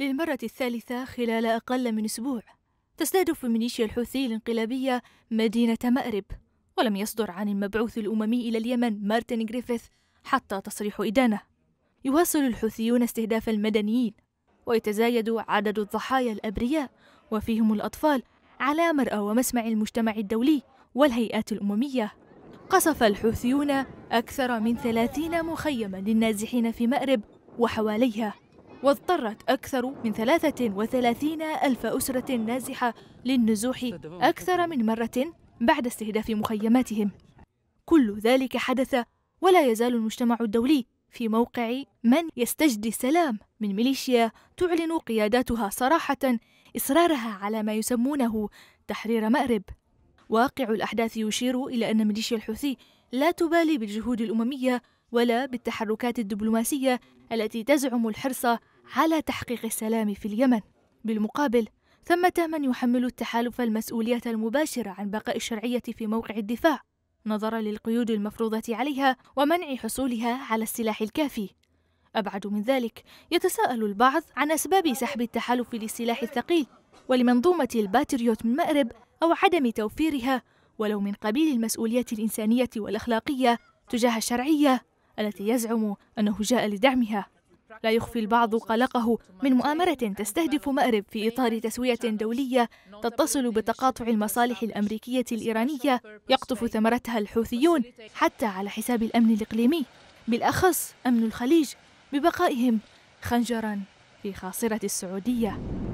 للمرة الثالثة خلال أقل من أسبوع تستهدف ميليشيا الحوثي الانقلابية مدينة مأرب ولم يصدر عن المبعوث الأممي إلى اليمن مارتن جريفيث حتى تصريح إدانة يواصل الحوثيون استهداف المدنيين ويتزايد عدد الضحايا الأبرياء وفيهم الأطفال على مرأى ومسمع المجتمع الدولي والهيئات الأممية قصف الحوثيون أكثر من ثلاثين مخيما للنازحين في مأرب وحواليها واضطرت أكثر من 33 ألف أسرة نازحة للنزوح أكثر من مرة بعد استهداف مخيماتهم كل ذلك حدث ولا يزال المجتمع الدولي في موقع من يستجدي السلام من ميليشيا تعلن قياداتها صراحة إصرارها على ما يسمونه تحرير مأرب واقع الأحداث يشير إلى أن ميليشيا الحوثي لا تبالي بالجهود الأممية ولا بالتحركات الدبلوماسية التي تزعم الحرص على تحقيق السلام في اليمن بالمقابل ثمة من يحمل التحالف المسؤولية المباشرة عن بقاء الشرعية في موقع الدفاع نظرا للقيود المفروضة عليها ومنع حصولها على السلاح الكافي أبعد من ذلك يتساءل البعض عن أسباب سحب التحالف للسلاح الثقيل ولمنظومة الباتريوت من مأرب أو عدم توفيرها ولو من قبيل المسؤولية الإنسانية والأخلاقية تجاه الشرعية التي يزعم أنه جاء لدعمها لا يخفي البعض قلقه من مؤامرة تستهدف مأرب في إطار تسوية دولية تتصل بتقاطع المصالح الأمريكية الإيرانية يقطف ثمرتها الحوثيون حتى على حساب الأمن الإقليمي بالأخص أمن الخليج ببقائهم خنجراً في خاصرة السعودية